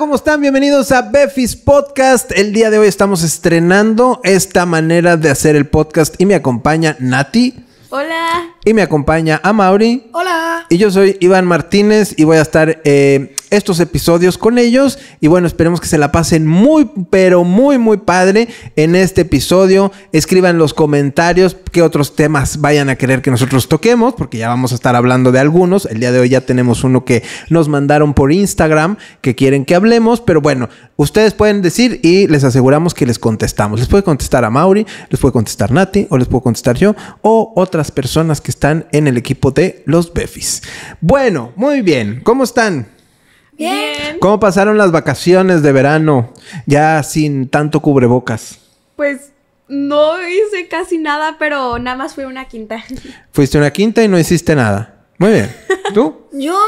¿Cómo están? Bienvenidos a Befis Podcast. El día de hoy estamos estrenando esta manera de hacer el podcast y me acompaña Nati. Hola. Y me acompaña a Mauri. Hola. Y yo soy Iván Martínez y voy a estar eh, estos episodios con ellos. Y bueno, esperemos que se la pasen muy, pero muy, muy padre en este episodio. Escriban los comentarios qué otros temas vayan a querer que nosotros toquemos, porque ya vamos a estar hablando de algunos. El día de hoy ya tenemos uno que nos mandaron por Instagram que quieren que hablemos, pero bueno, ustedes pueden decir y les aseguramos que les contestamos. Les puede contestar a Mauri, les puede contestar Nati, o les puedo contestar yo, o otras personas que están en el equipo de los Befis. Bueno, muy bien, ¿cómo están? ¿Cómo pasaron las vacaciones de verano? Ya sin tanto cubrebocas. Pues no hice casi nada, pero nada más fui a una quinta. Fuiste a una quinta y no hiciste nada. Muy bien. ¿Tú? Yo,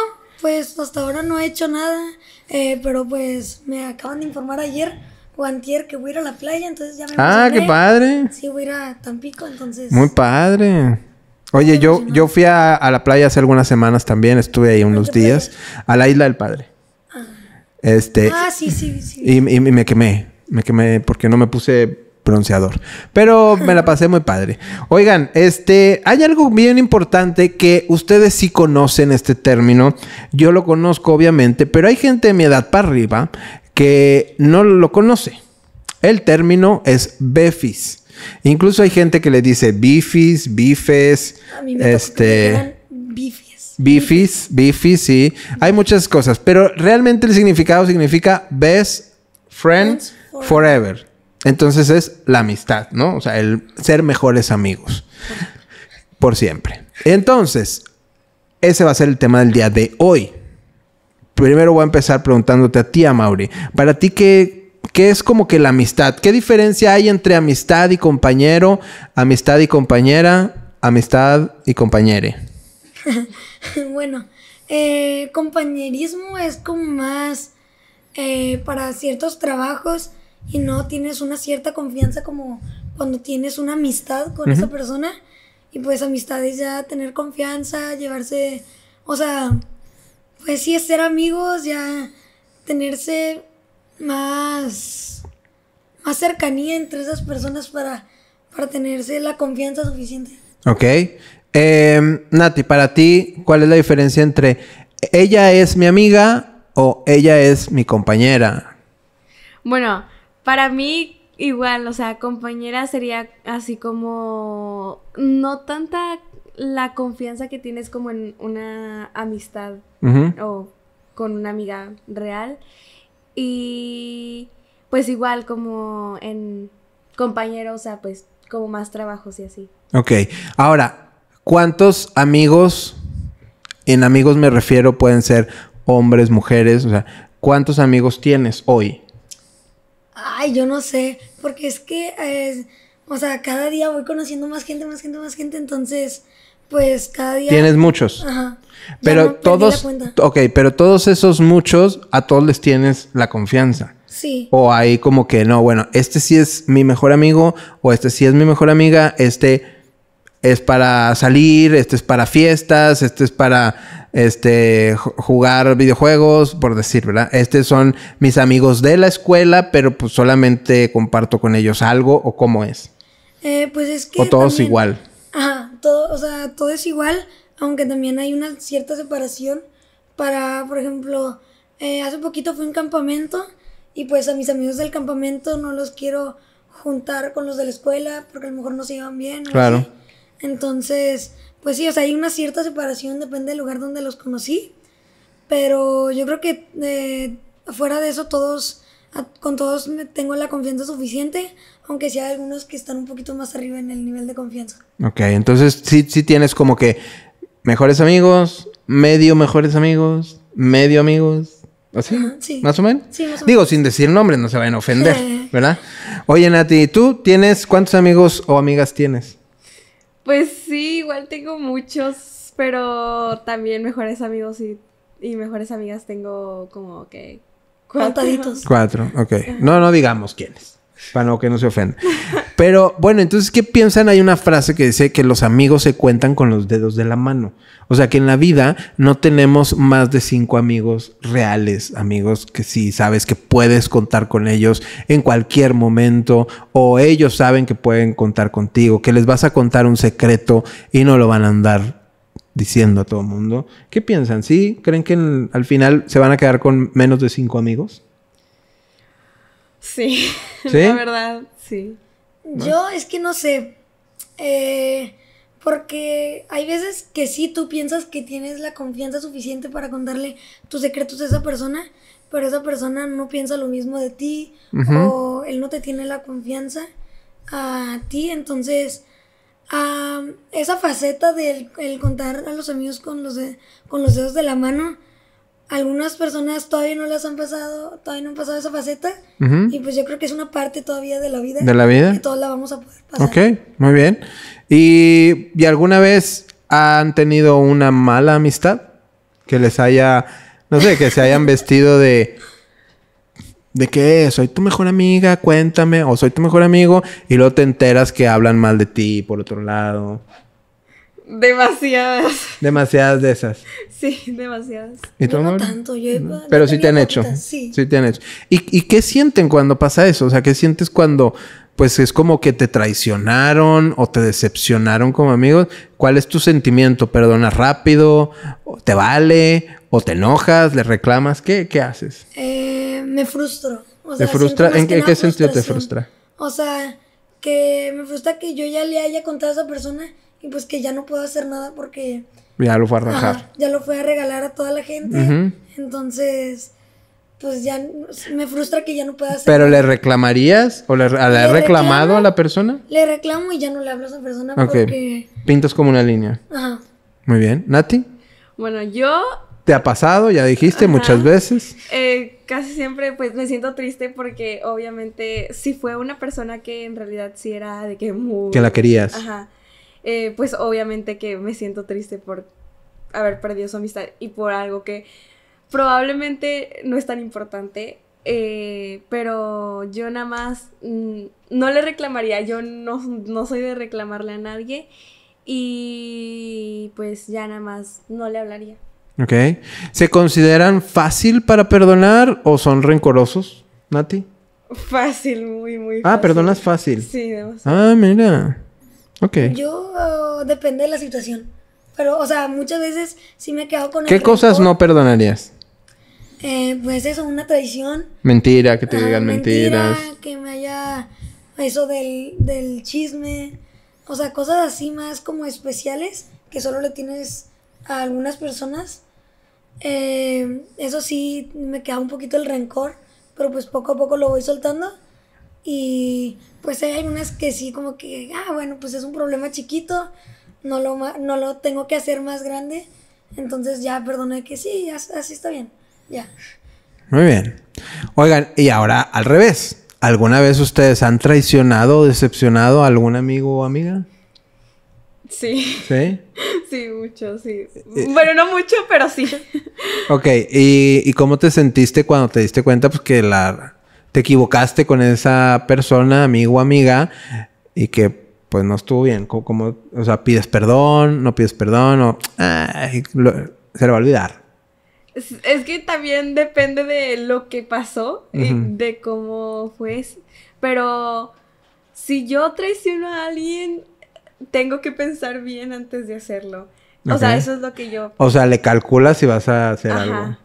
pues hasta ahora no he hecho nada, eh, pero pues me acaban de informar ayer o que voy a ir a la playa, entonces ya me Ah, qué padre. Sí, voy a ir a Tampico, entonces. Muy padre. Oye, yo, yo fui a, la playa hace algunas semanas también, estuve ahí ah, unos días, a la isla del padre. Este, ah, sí, sí, sí. Y, me quemé. Me quemé porque no me puse pronunciador. Pero me la pasé muy padre. Oigan, este, hay algo bien importante que ustedes sí conocen este término. Yo lo conozco, obviamente, pero hay gente de mi edad para arriba que no lo conoce. El término es befis. Incluso hay gente que le dice bifis, bifes, este. Bifis, bifis, sí. Hay muchas cosas, pero realmente el significado significa best friend forever. Entonces es la amistad, ¿no? O sea, el ser mejores amigos por siempre. Entonces, ese va a ser el tema del día de hoy. Primero voy a empezar preguntándote a ti, Mauri. Para ti, qué, ¿qué, es como que la amistad? ¿Qué diferencia hay entre amistad y compañero, amistad y compañera, amistad y compañere? bueno, eh, compañerismo es como más eh, para ciertos trabajos y no tienes una cierta confianza como cuando tienes una amistad con esa persona. Y pues amistad es ya tener confianza, llevarse, o sea, pues sí es ser amigos, ya tenerse más, más cercanía entre esas personas para, para tenerse la confianza suficiente. Ok, eh, Nati, para ti, ¿cuál es la diferencia entre ella es mi amiga o ella es mi compañera? Bueno, para mí igual, o sea, compañera sería así como no tanta la confianza que tienes como en una amistad o con una amiga real y pues igual como en compañero, o sea, pues como más trabajos y así. Ok, ahora, ¿Cuántos amigos, en amigos me refiero, pueden ser hombres, mujeres? O sea, ¿cuántos amigos tienes hoy? Ay, yo no sé, porque es que, eh, o sea, cada día voy conociendo más gente, más gente, más gente, entonces, pues cada día... Tienes muchos. Ajá. Pero todos... Ok, pero todos esos muchos, a todos les tienes la confianza. Sí. O hay como que, no, bueno, este sí es mi mejor amigo, o este sí es mi mejor amiga, este es para salir, este es para fiestas, este es para este, jugar videojuegos, por decir, ¿verdad? Estos son mis amigos de la escuela, pero pues solamente comparto con ellos algo o cómo es. Eh, pues es que... O todos igual. Ajá, todo, o sea, todo es igual, aunque también hay una cierta separación para, por ejemplo, eh, hace poquito a un campamento y pues a mis amigos del campamento no los quiero juntar con los de la escuela porque a lo mejor no se llevan bien. Claro. Entonces, pues sí, o sea, hay una cierta separación, depende del lugar donde los conocí. Pero yo creo que eh, fuera de eso, todos, con todos me tengo la confianza suficiente, aunque sí hay algunos que están un poquito más arriba en el nivel de confianza. Ok, entonces sí, tienes como que mejores amigos, medio mejores amigos, medio amigos. ¿Así? sí. ¿Más o menos? Digo, sin decir nombres, no se vayan a ofender, ¿verdad? Oye, Nati, ¿tú tienes cuántos amigos o amigas tienes? Pues sí, igual tengo muchos, pero también mejores amigos y, y mejores amigas tengo como que... Cuatro. Cuatro, ok. No, no digamos quiénes. Para no que no se ofenda. Pero bueno, entonces, ¿qué piensan? Hay una frase que dice que los amigos se cuentan con los dedos de la mano. O sea que en la vida no tenemos más de cinco amigos reales, amigos que sí sabes que puedes contar con ellos en cualquier momento, o ellos saben que pueden contar contigo, que les vas a contar un secreto y no lo van a andar diciendo a todo el mundo. ¿Qué piensan? ¿Sí? ¿Creen que al final se van a quedar con menos de cinco amigos? Sí, la verdad, sí. Yo es que no sé, eh, porque hay veces que sí tú piensas que tienes la confianza suficiente para contarle tus secretos a esa persona, pero esa persona no piensa lo mismo de ti o él no te tiene la confianza a ti, entonces esa faceta del el contar a los amigos con los, con los dedos de la mano algunas personas todavía no las han pasado, todavía no han pasado esa faceta. Y pues yo creo que es una parte todavía de la vida. De la vida. Que todos la vamos a poder pasar. Ok, muy bien. ¿Y, ¿y alguna vez han tenido una mala amistad? Que les haya, no sé, que se hayan vestido de... ¿De qué? Soy tu mejor amiga, cuéntame, o soy tu mejor amigo, y luego te enteras que hablan mal de ti por otro lado. Demasiadas. Demasiadas de esas. Sí, demasiadas. tanto, Pero sí te han hecho. Sí. sí. te han hecho. ¿Y, ¿Y qué sienten cuando pasa eso? O sea, ¿qué sientes cuando pues es como que te traicionaron o te decepcionaron como amigos? ¿Cuál es tu sentimiento? ¿Perdonas rápido? ¿O ¿Te vale? ¿O te enojas? ¿Le reclamas? ¿Qué, haces? Eh, me frustro. frustra? ¿En, qué, qué sentido te frustra? O sea, que me frustra que yo ya le haya contado a esa persona y pues que ya no puedo hacer nada porque... Ya lo fue a regalar ya lo fue a regalar a toda la gente. Entonces, pues ya me frustra que ya no pueda hacer. ¿Pero le reclamarías? ¿O le, has reclamado a la persona? Le reclamo y ya no le hablo a esa persona porque... Pintas como una línea. Ajá. Muy bien. ¿Nati? Bueno, yo... ¿Te ha pasado? Ya dijiste muchas veces. Eh, casi siempre pues me siento triste porque obviamente si fue una persona que en realidad sí era de que muy... Que la querías. Ajá eh, pues obviamente que me siento triste por haber perdido su amistad y por algo que probablemente no es tan importante, eh, pero yo nada más mm, no le reclamaría, yo no, no soy de reclamarle a nadie y pues ya nada más no le hablaría. Ok. ¿Se consideran fácil para perdonar o son rencorosos, Nati? Fácil, muy, muy fácil. Ah, perdonas fácil. Sí, demasiado. Ah, mira. Yo depende de la situación. Pero, o sea, muchas veces sí me he quedado con... ¿Qué cosas no perdonarías? Eh, pues eso, una traición. Mentira, que te digan mentira, mentiras. Que me haya... Eso del, del chisme. O sea, cosas así más como especiales que solo le tienes a algunas personas. Eh, eso sí, me queda un poquito el rencor, pero pues poco a poco lo voy soltando y pues hay algunas que sí, como que, ah, bueno, pues es un problema chiquito, no lo, no lo tengo que hacer más grande. Entonces ya perdoné que sí, así está bien. Ya. Muy bien. Oigan, y ahora al revés. ¿Alguna vez ustedes han traicionado o decepcionado a algún amigo o amiga? Sí. ¿Sí? Sí, mucho, sí. Bueno, no mucho, pero sí. Ok, ¿Y, ¿y, cómo te sentiste cuando te diste cuenta pues, que la te equivocaste con esa persona, amigo o amiga, y que pues no estuvo bien. Como, o sea, pides perdón, no pides perdón, o se lo, se va a olvidar. Es, que también depende de lo que pasó, y de cómo fue. Pero si yo traiciono a alguien, tengo que pensar bien antes de hacerlo. O sea, eso es lo que yo. O sea, le calculas si vas a hacer algo.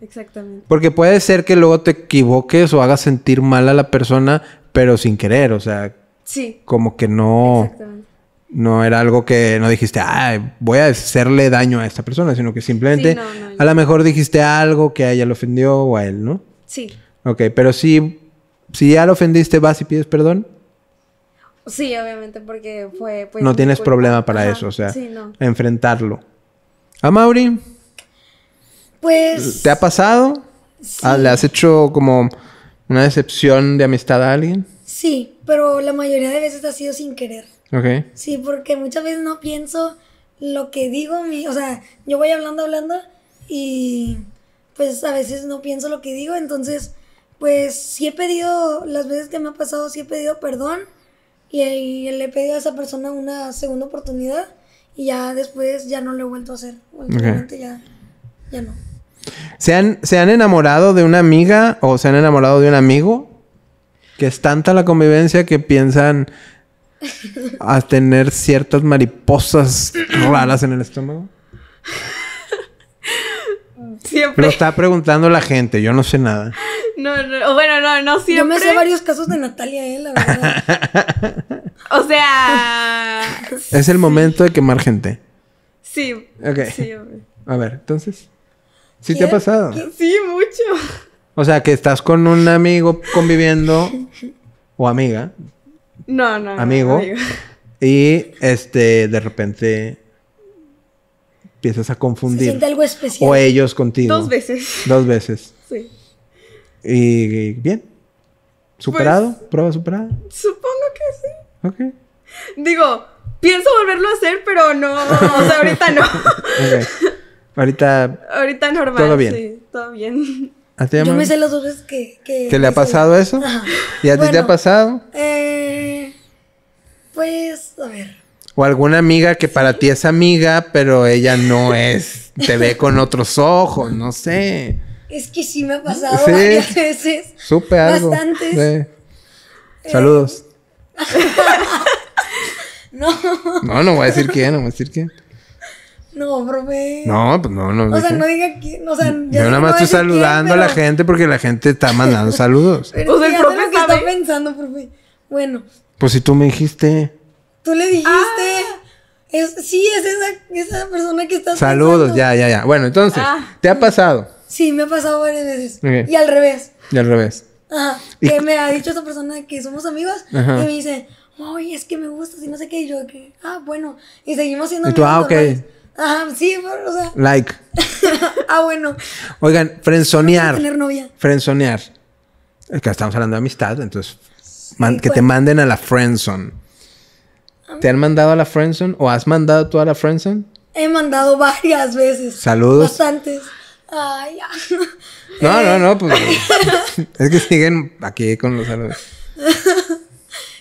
Exactamente. Porque puede ser que luego te equivoques o hagas sentir mal a la persona, pero sin querer, o sea. Como que no. No era algo que no dijiste, voy a hacerle daño a esta persona, sino que simplemente a lo mejor dijiste algo que a ella le ofendió o a él, ¿no? Sí. Ok, pero si, si ya lo ofendiste, vas y pides perdón. Sí, obviamente, porque fue. Pues, no tienes problema para eso, o sea, enfrentarlo. A ah, Mauri. Pues. ¿Te ha pasado? ¿Ah, ¿Le has hecho como una decepción de amistad a alguien? Sí, pero la mayoría de veces ha sido sin querer. Sí, porque muchas veces no pienso lo que digo, o sea, yo voy hablando, hablando y pues a veces no pienso lo que digo, entonces pues sí he pedido, las veces que me ha pasado sí he pedido perdón y, le he pedido a esa persona una segunda oportunidad y ya después ya no lo he vuelto a hacer, últimamente ya, ya no. ¿Se han, ¿Se han enamorado de una amiga o se han enamorado de un amigo? Que es tanta la convivencia que piensan a tener ciertas mariposas raras en el estómago. Siempre. Lo está preguntando la gente, yo no sé nada. No, no, bueno, no, no siempre. Yo me sé varios casos de Natalia, eh, la verdad. o sea. Es el momento de quemar gente. Sí. Ok. Sí, a ver, entonces. ¿Sí te ha pasado? Sí, mucho. O sea, que estás con un amigo conviviendo o amiga. No, no. Amigo. Y este, de repente empiezas a confundir. Se algo especial. O ellos contigo. Dos veces. Dos veces. Sí. Y, bien. ¿Superado? Pues, ¿Prueba superada? Supongo que sí. Ok. Digo, pienso volverlo a hacer, pero no, o sea, ahorita no. Ahorita. Ahorita normal. Todo bien. Sí, todo bien. ¿A ti, Yo me sé los dos veces que. ¿Que, ¿Que le ha pasado eso? ¿Y a ti te ha pasado? Eh, pues, a ver. O alguna amiga que para ti es amiga, pero ella no es. te ve con otros ojos, no sé. Es que sí me ha pasado varias veces. Supe algo. Bastantes. Eh, Saludos. no. No, no voy a decir quién, no voy a decir quién. No, profe. No, pues no, no. O sea, no diga que. O sea, yo nada más estoy saludando a la gente porque la gente está mandando saludos. Pero pues el profe lo que está pensando, profe. Bueno. Pues si tú me dijiste. Tú le dijiste. Ah. sí, es esa, esa, persona que está. saludando. Saludos, ya, ya, ya. Bueno, entonces, ah. ¿te ha pasado? Sí, me ha pasado varias veces. Y al revés. Y al revés. Ajá. Que me ha dicho esa persona que somos amigos Ajá. y me dice, oye, es que me gusta, y no sé qué. Y yo, que, ah, bueno. Y seguimos siendo ¿Y Ah, ok. Ajá, sí, o Like. ah, bueno. Oigan, frenzonear. tener novia. Frenzonear. Es que estamos hablando de amistad, entonces. que te pues. manden a la friendzone. ¿Te han mandado a la friendzone o has mandado tú a la friendzone? He mandado varias veces. Saludos. Bastantes. Ay, ya. No, no, no, eh. pues. es que siguen aquí con los saludos.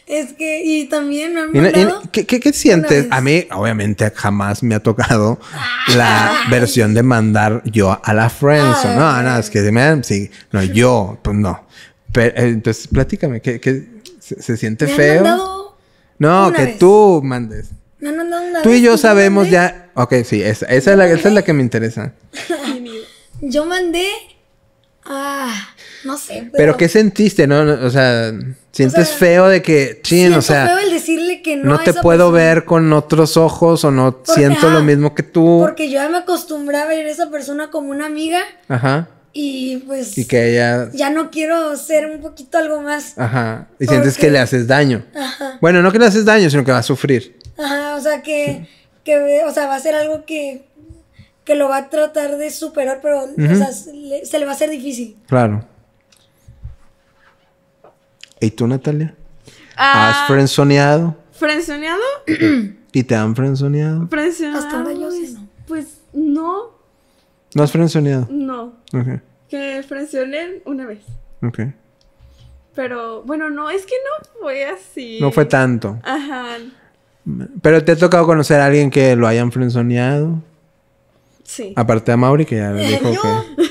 Es que, y también me han mandado ¿Qué, qué, sientes? A mí, obviamente, jamás me ha tocado la versión de mandar yo a la Friends. No, no, es que me sí, no, yo, pues no. Pero, eh, entonces, platícame, ¿qué, se, siente feo? no, que tú mandes. No, no, no, Tú y yo sabemos ya. Ok, sí, esa, es la, esa, es la, que me interesa. yo mandé a. No sé. Pero, ¿qué sentiste, no? O sea, sientes feo de que, Sí, o sea. el decirle que no. te puedo ver con otros ojos o no siento lo mismo que tú. Porque yo ya me acostumbré a ver a esa persona como una amiga. Ajá. Y pues. Y que ella. Ya no quiero ser un poquito algo más. Ajá. Y sientes que le haces daño. Ajá. Bueno, no que le haces daño, sino que va a sufrir. Ajá, o sea que. que o sea, va a ser algo que. Que lo va a tratar de superar, pero o sea, se le va a hacer difícil. Claro. ¿Y tú, Natalia? ¿Has ah, frenzoneado? ¿Frenzoneado? ¿Y te han frenzoneado? Frenzoneado. Hasta donde yo Pues no. ¿No has frenzoneado? No. Que frenzonen una vez. Ok. Pero bueno, no, es que no fue así. No fue tanto. Ajá. Pero te ha tocado conocer a alguien que lo hayan frenzoneado. Sí. Aparte a Mauri, que ya le dijo que.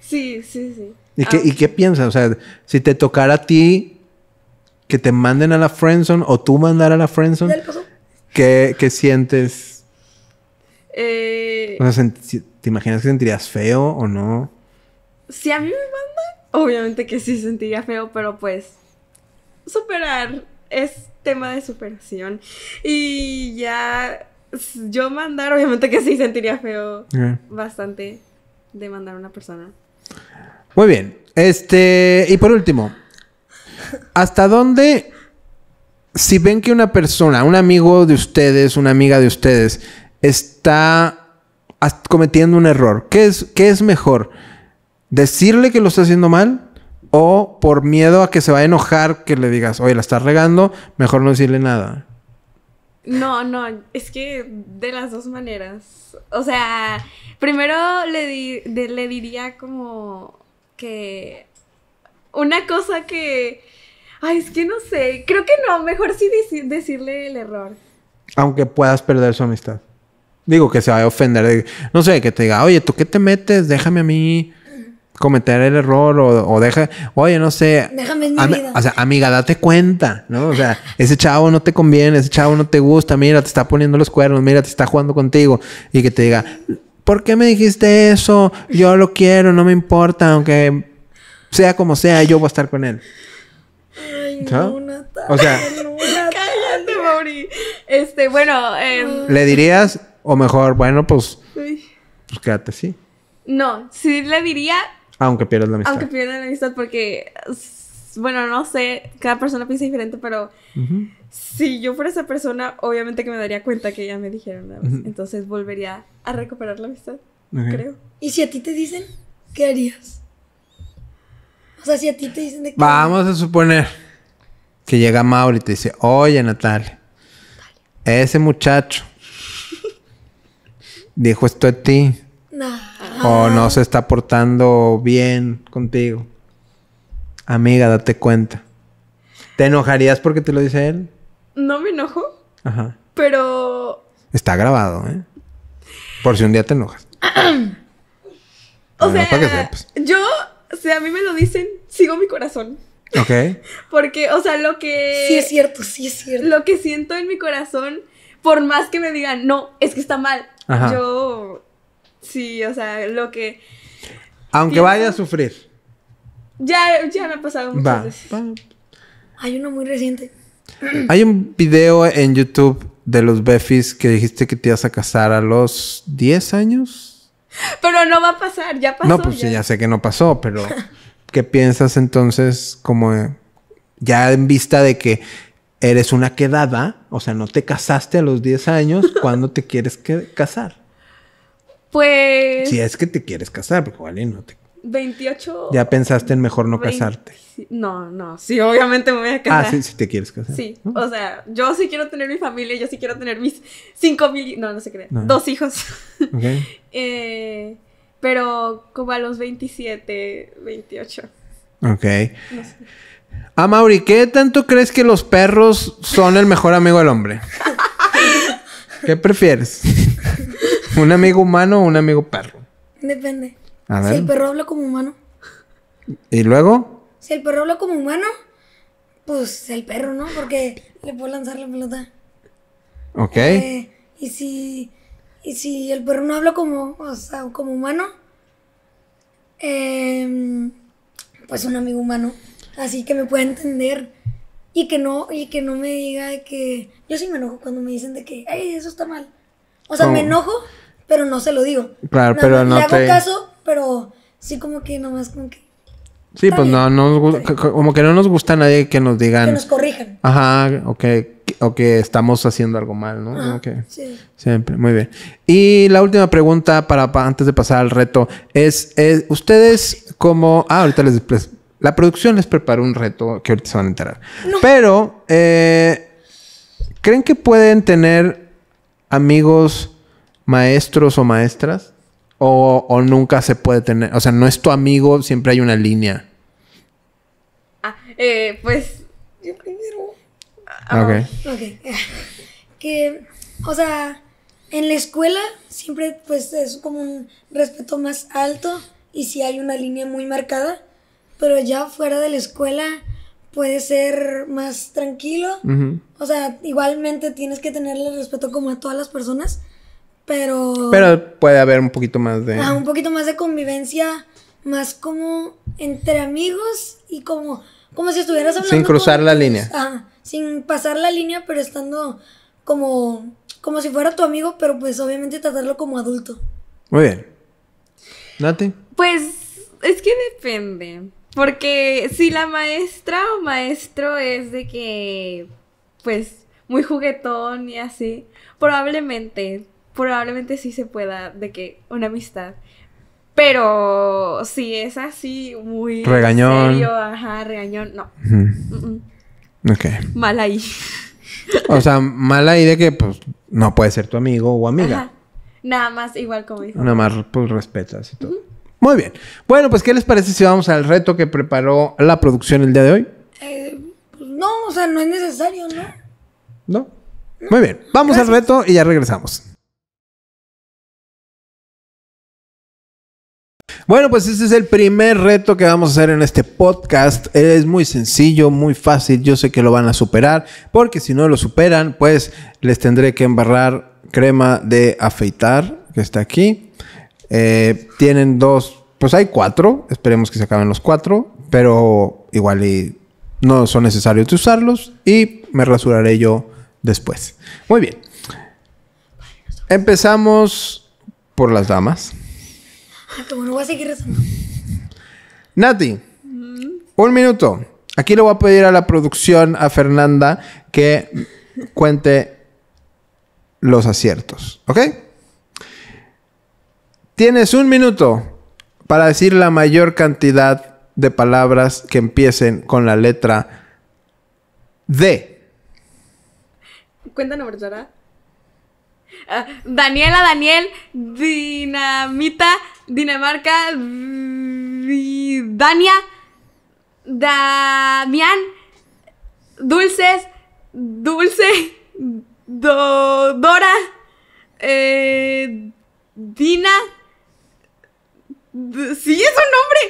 Sí, sí, sí. ¿Y, ah, qué, piensas? O sea, si te tocara a ti que te manden a la friendzone o tú mandar a la friendzone, ¿qué, sientes? Eh, o sea, ¿Te imaginas que sentirías feo o no? Si a mí me mandan, obviamente que sí sentiría feo, pero pues superar es tema de superación. Y ya yo mandar, obviamente que sí sentiría feo bastante de mandar a una persona. Muy bien. Este, y por último, ¿hasta dónde, si ven que una persona, un amigo de ustedes, una amiga de ustedes, está cometiendo un error, ¿qué es, es mejor? ¿Decirle que lo está haciendo mal? O por miedo a que se va a enojar que le digas, oye, la estás regando, mejor no decirle nada. No, no, es que de las dos maneras. O sea, primero le, le diría como, que una cosa que... Ay, es que no sé. Creo que no. Mejor sí decirle el error. Aunque puedas perder su amistad. Digo que se va a ofender. No sé, que te diga, oye, ¿tú qué te metes? Déjame a mí cometer el error o, deja, oye, no sé. Déjame en mi vida. O sea, amiga, date cuenta, ¿no? O sea, ese chavo no te conviene, ese chavo no te gusta, mira, te está poniendo los cuernos, mira, te está jugando contigo. Y que te diga, ¿por qué me dijiste eso? Yo lo quiero, no me importa, aunque sea como sea, yo voy a estar con él. Ay, ¿No? no o sea, cállate, Mauri. Este, bueno, em, ¿le dirías o mejor, bueno, pues pues quédate ¿sí? No, sí le diría aunque pierdas la amistad. Aunque pierdas la amistad porque bueno, no sé, cada persona piensa diferente, pero si yo fuera esa persona, obviamente que me daría cuenta que ya me dijeron la vez. Entonces volvería a recuperar la amistad, creo. ¿Y si a ti te dicen, qué harías? O sea, si a ti te dicen de Vamos a suponer que llega Mauri y te dice, oye Natalia, ese muchacho dijo esto a ti. O no se está portando bien contigo. Amiga, date cuenta. ¿Te enojarías porque te lo dice él? No me enojo. Ajá. Pero. Está grabado, ¿eh? Por si un día te enojas. o sea, yo, Si a mí me lo dicen, sigo mi corazón. Ok. Porque, o sea, lo que. Sí, es cierto, sí, es cierto. Lo que siento en mi corazón, por más que me digan, no, es que está mal. Yo. Sí, o sea, lo que. Aunque vaya a sufrir. Ya, ya me ha pasado muchas veces. Hay uno muy reciente. Hay un video en YouTube de los Befis que dijiste que te ibas a casar a los 10 años. Pero no va a pasar, ya pasó. No, pues ya, sé que no pasó, pero ¿qué piensas entonces como eh, ya en vista de que eres una quedada, o sea, no te casaste a los 10 años, ¿cuándo te quieres casar? Pues... Si es que te quieres casar, porque alguien no te 28. Ya pensaste en mejor no casarte. No, no, sí, obviamente me voy a ah, casar. Ah, sí, sí te quieres casar. Sí, ah. o sea, yo sí quiero tener mi familia, yo sí quiero tener mis cinco mil, no, no se qué. dos hijos. Okay. eh, pero como a los 27, 28. Ok. No Ah, Mauri, ¿qué tanto crees que los perros son el mejor amigo del hombre? ¿Qué prefieres? ¿Un amigo humano o un amigo perro? Depende. Si el perro habla como humano. ¿Y luego? Si el perro habla como humano, pues el perro, ¿no? Porque le puedo lanzar la pelota. Ok. Eh, y si. Y si el perro no habla como. O sea, como humano. Em, pues un amigo humano. Así que me pueda entender. Y que no, y que no me diga que. Yo sí me enojo cuando me dicen de que, ay, eso está mal. O sea, me enojo, pero no se lo digo. Claro, pero no te... caso pero sí como que nomás como que... Sí, pues no, nos como que no nos gusta a nadie que nos digan... Que nos corrijan. Ajá, o que estamos haciendo algo mal, ¿no? sí. Siempre, muy bien. Y la última pregunta para, antes de pasar al reto es, eh, ustedes como ah ahorita les la producción les preparó un reto que ahorita se van a enterar, pero eh, creen que pueden tener amigos maestros o maestras o, nunca se puede tener. O sea, no es tu amigo, siempre hay una línea. Ah, eh, pues. Yo primero. Ah, ah, ok. que, o sea, en la escuela siempre, pues, es como un respeto más alto y si hay una línea muy marcada. Pero ya fuera de la escuela puede ser más tranquilo. O sea, igualmente tienes que tenerle respeto como a todas las personas pero. Pero puede haber un poquito más de. Ah, un poquito más de convivencia, más como entre amigos y como. Como si estuvieras hablando. Sin cruzar la línea. Ah, Sin pasar la línea, pero estando como. Como si fuera tu amigo, pero pues obviamente tratarlo como adulto. Muy bien. Nati. Pues es que depende. Porque si la maestra o maestro es de que, pues, muy juguetón y así, probablemente probablemente sí se pueda de que una amistad. Pero si es así, muy regañón. serio, ajá, regañón, no. Mal ahí. o sea, mal ahí de que pues no puede ser tu amigo o amiga. Nada más igual como dijo. Nada más pues respetas y todo. Muy bien. Bueno, pues ¿qué les parece si vamos al reto que preparó la producción el día de hoy? Eh, pues, no, o sea, no es necesario, ¿no? No. Muy bien. Vamos al reto y ya regresamos. Bueno, pues este es el primer reto que vamos a hacer en este podcast. Es muy sencillo, muy fácil. Yo sé que lo van a superar, porque si no lo superan, pues les tendré que embarrar crema de afeitar, que está aquí. Eh, tienen dos, pues hay cuatro. Esperemos que se acaben los cuatro, pero igual y no son necesarios de usarlos y me rasuraré yo después. Muy bien. Empezamos por las damas a seguir Nati, un minuto. Aquí le voy a pedir a la producción, a Fernanda, que cuente los aciertos, ¿ok? Tienes un minuto para decir la mayor cantidad de palabras que empiecen con la letra D. Cuéntanos, ¿verdad? Ah, Daniela, Daniel, Dinamita, Dinamarca, Dania, Damián, Dulces, Dulce, Dora, eh, Dina. sí, es un nombre.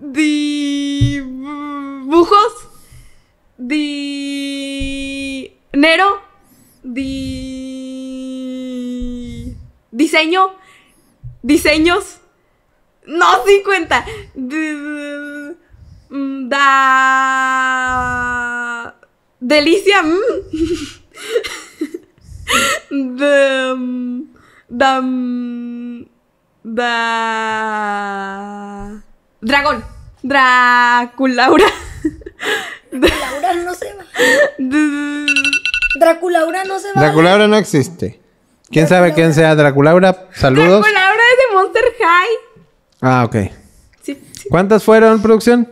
dibujos. Dinero. diseños, no, 50. Mm, da... Delicia. Mm. Mm, da... Dragón. Draculaura. Draculaura no se va. Draculaura no se va. Draculaura no existe. ¿Quién sabe quién sea Draculaura? Saludos. Draculaura es de Monster High. Ah, ok. ¿Cuántas fueron, producción?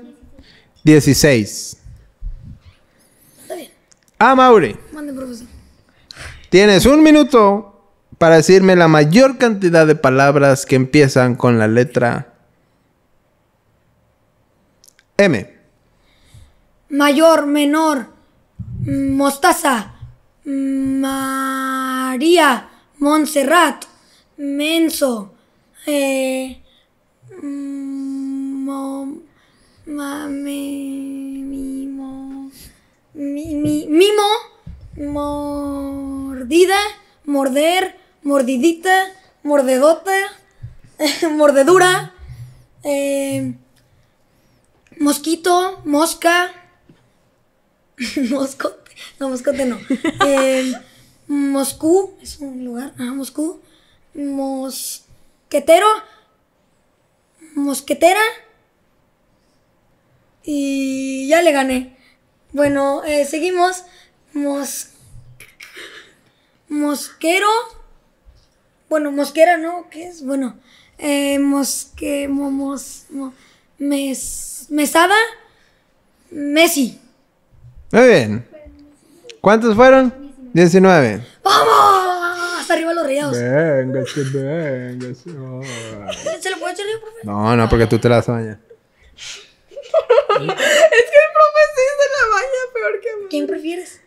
16. Ah, Mauri. Mande, profesor. Tienes un minuto para decirme la mayor cantidad de palabras que empiezan con la letra M. Mayor, menor, mm, mostaza, mm, María. Montserrat, Menso, eh, mimo, mm, mimo, mordida, morder, mordidita, mordedota, mordedura, eh, mosquito, mosca, moscote, no, moscote no. Eh, Moscú, es un lugar, ah, Moscú, Mosquetero, Mosquetera, y ya le gané. Bueno, eh, seguimos, Mos... Mosquero, bueno, Mosquera, ¿no? ¿Qué es? Bueno, eh, Mosque, mes, Mesada, Messi. Muy bien. ¿Cuántos fueron? 19. ¡Vamos! Arriba los ríos. Venga, venga venga. ¿Se lo puede echar yo, profe? No, no, porque tú te la bañas. es que el profe sí se la baña peor que mí. ¿Quién prefieres?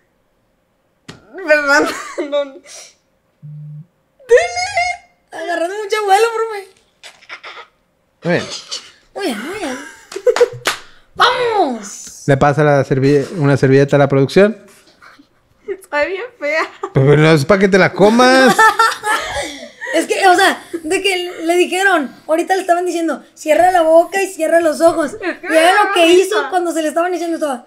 ¿Verdad? mandan. ¡Dile! Agarrando mucho vuelo, profe. Muy bien. Muy bien, muy bien. ¡Vamos! Le pasa la una servilleta a la producción. Está bien fea. Pero no es para que te la comas. Es que, o sea, de que le dijeron, ahorita le estaban diciendo, cierra la boca y cierra los ojos. Es y era lo que hizo cuando se le estaban diciendo todo.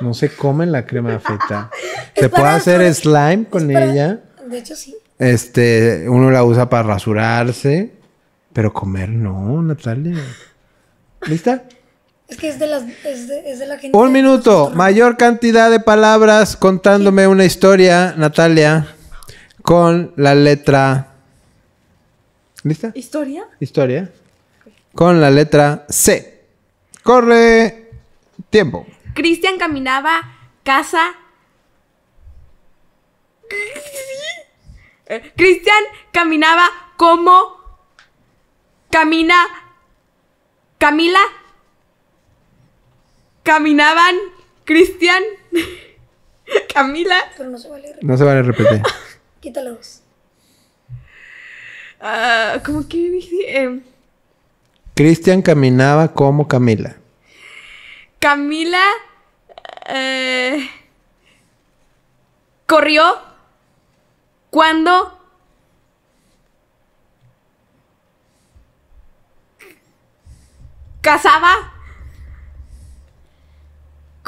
No se come la crema feta. se puede hacer slime con ella. De hecho, sí. Este, uno la usa para rasurarse, pero comer no, Natalia. ¿Lista? Es que es de, las, la gente. Un minuto. Mayor cantidad de palabras contándome una historia, Natalia, con la letra. ¿Lista? ¿Historia? Historia. Con la letra C. Corre. Tiempo. Cristian caminaba casa. Eh, Cristian caminaba como. Camina. Camila caminaban Cristian, Camila. Pero no se vale repetir. No se vale repetir. Quítalo. Ah, ¿Cómo que dije? Em, Cristian caminaba como Camila. Camila eh, corrió cuando casaba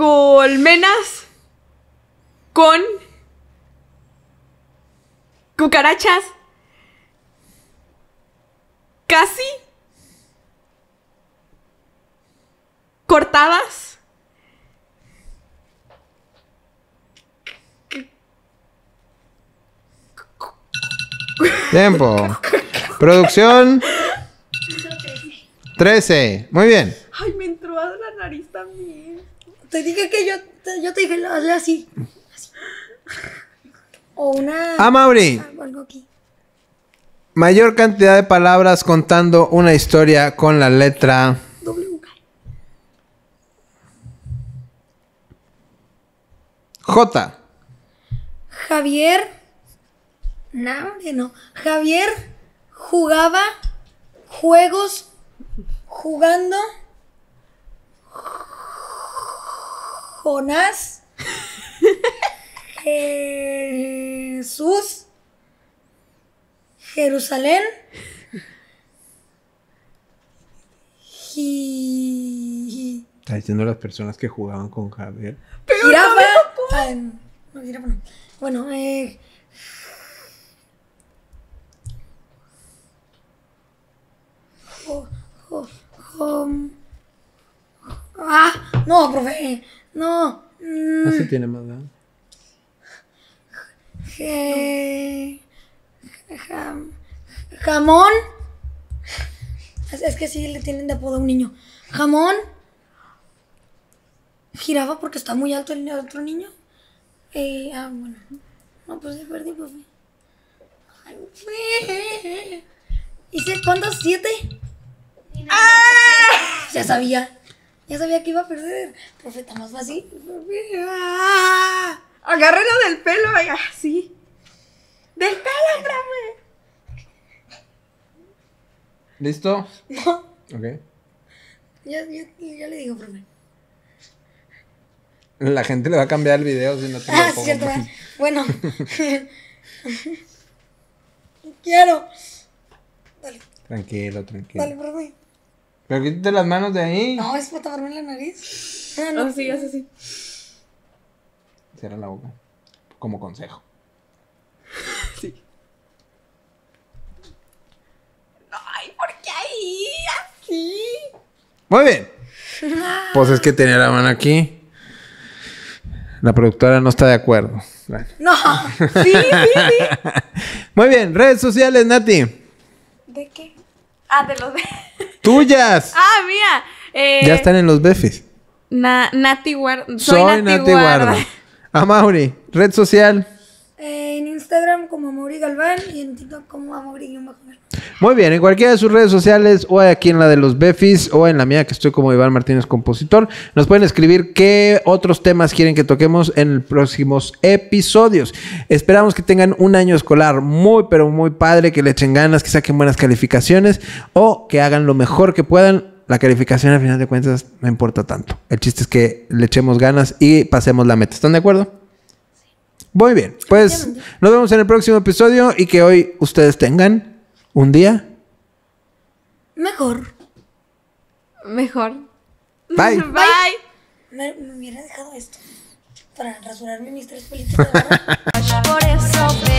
colmenas con cucarachas casi cortadas Tiempo. Producción 13. Muy bien. Ay, me entró a la nariz también. Te dije que yo, te, yo te dije, hazle así. así. O una. Amaury. Ah, algo aquí. Mayor cantidad de palabras contando una historia con la letra. J. Javier. No, no. Javier jugaba juegos jugando Jonás, Jesús, Jerusalén, y... Está diciendo las personas que jugaban con Javier. Pero no, Bueno, eh... Oh, no, profe. Eh, no. Mm. No se tiene más, jamón. Es, que sí le tienen de apodo a un niño. Jamón. Giraba porque está muy alto el, de otro niño. Eh, ah, bueno. No, pues se perdí, profe. Ay, profe. ¿Hice cuántos? ¿Siete? Ah, ya sabía. Ya sabía que iba a perder. Profeta, más fácil. Agarré ah, Agárrelo del pelo, así. Ah, ¡Del pelo, profe. ¿Listo? No. Ok. Ya le digo, profe. La gente le va a cambiar el video si no te Ah, cierto. Bueno. Quiero. Dale, Tranquilo, tranquilo. dale, profe. Pero quítate las manos de ahí. No, es para taparme la nariz. Ah, no, ah, sí, es así. Cierra la boca. Como consejo. sí. Ay, ¿por qué ahí? Así. Muy bien. Pues es que tenía la mano aquí. La productora no está de acuerdo. No, sí, sí, sí. Muy bien, redes sociales, Nati. ¿De qué? Ah, de los de. ¡Tuyas! ¡Ah, mía! Eh, ya están en los befes. Na Nati Soy, Nati, guardo A ah, Mauri, red social. Eh, como Galván y en TikTok como Muy bien, en cualquiera de sus redes sociales o aquí en la de los Befis o en la mía que estoy como Iván Martínez Compositor, nos pueden escribir qué otros temas quieren que toquemos en los próximos episodios. Esperamos que tengan un año escolar muy pero muy padre, que le echen ganas, que saquen buenas calificaciones o que hagan lo mejor que puedan la calificación al final de cuentas no importa tanto. El chiste es que le echemos ganas y pasemos la meta. ¿Están de acuerdo? Muy bien, pues nos vemos en el próximo episodio y que hoy ustedes tengan un día mejor. Mejor. Bye. Bye. Me, hubiera dejado esto para rasurarme mis tres pelitos. Por eso.